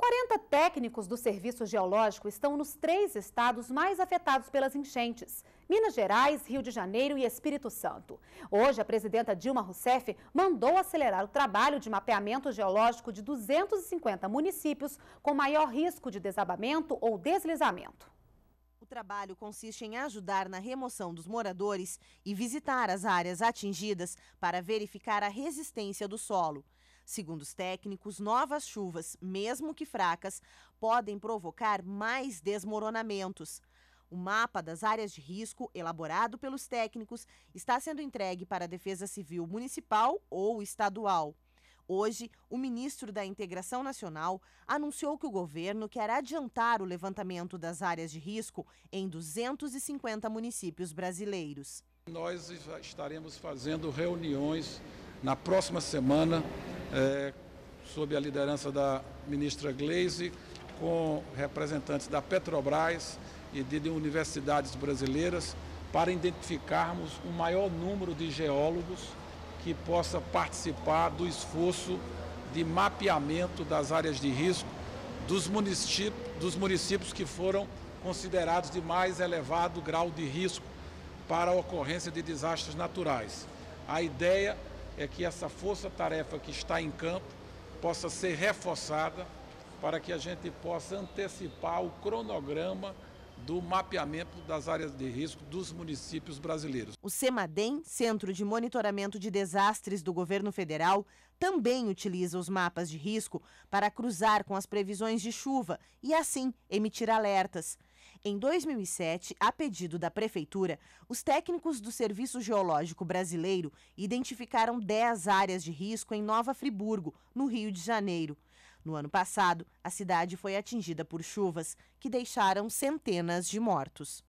40 técnicos do Serviço Geológico estão nos três estados mais afetados pelas enchentes: Minas Gerais, Rio de Janeiro e Espírito Santo. Hoje, a presidenta Dilma Rousseff mandou acelerar o trabalho de mapeamento geológico de 250 municípios com maior risco de desabamento ou deslizamento. O trabalho consiste em ajudar na remoção dos moradores e visitar as áreas atingidas para verificar a resistência do solo. Segundo os técnicos, novas chuvas, mesmo que fracas, podem provocar mais desmoronamentos. O mapa das áreas de risco, elaborado pelos técnicos, está sendo entregue para a Defesa Civil Municipal ou Estadual. Hoje, o ministro da Integração Nacional anunciou que o governo quer adiantar o levantamento das áreas de risco em 250 municípios brasileiros. Nós estaremos fazendo reuniões na próxima semana é, sob a liderança da ministra Gleise, com representantes da Petrobras e de universidades brasileiras, para identificarmos o um maior número de geólogos que possa participar do esforço de mapeamento das áreas de risco dos municípios, dos municípios que foram considerados de mais elevado grau de risco para a ocorrência de desastres naturais. A ideia é que essa força-tarefa que está em campo possa ser reforçada para que a gente possa antecipar o cronograma do mapeamento das áreas de risco dos municípios brasileiros. O CEMADEM, Centro de Monitoramento de Desastres do Governo Federal, também utiliza os mapas de risco para cruzar com as previsões de chuva e assim emitir alertas. Em 2007, a pedido da Prefeitura, os técnicos do Serviço Geológico Brasileiro identificaram 10 áreas de risco em Nova Friburgo, no Rio de Janeiro. No ano passado, a cidade foi atingida por chuvas que deixaram centenas de mortos.